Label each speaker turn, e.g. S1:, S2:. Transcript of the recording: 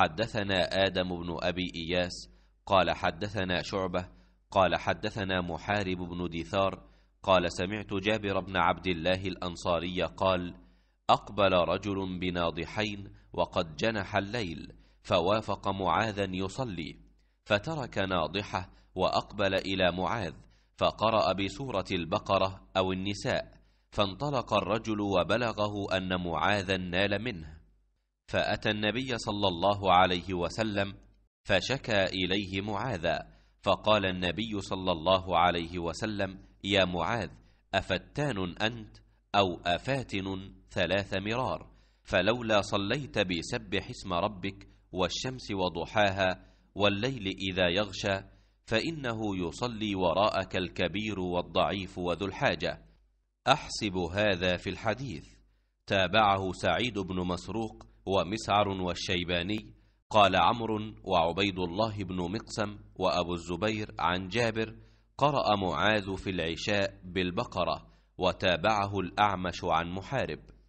S1: حدثنا آدم بن أبي
S2: إياس قال حدثنا شعبة قال حدثنا محارب بن دثار قال سمعت جابر بن عبد الله الأنصاري قال أقبل رجل بناضحين وقد جنح الليل فوافق معاذا يصلي فترك ناضحة وأقبل إلى معاذ فقرأ بسورة البقرة أو النساء فانطلق الرجل وبلغه أن معاذا نال منه فأتى النبي صلى الله عليه وسلم فشكى إليه معاذا فقال النبي صلى الله عليه وسلم يا معاذ أفتان أنت أو أفاتن ثلاث مرار فلولا صليت بسبح اسم ربك والشمس وضحاها والليل إذا يغشى فإنه يصلي وراءك الكبير والضعيف وذو الحاجة أحسب هذا في الحديث تابعه سعيد بن مسروق ومسعر والشيباني قال عمرو وعبيد الله بن مقسم وأبو الزبير عن جابر قرأ معاذ في العشاء
S1: بالبقرة وتابعه الأعمش عن محارب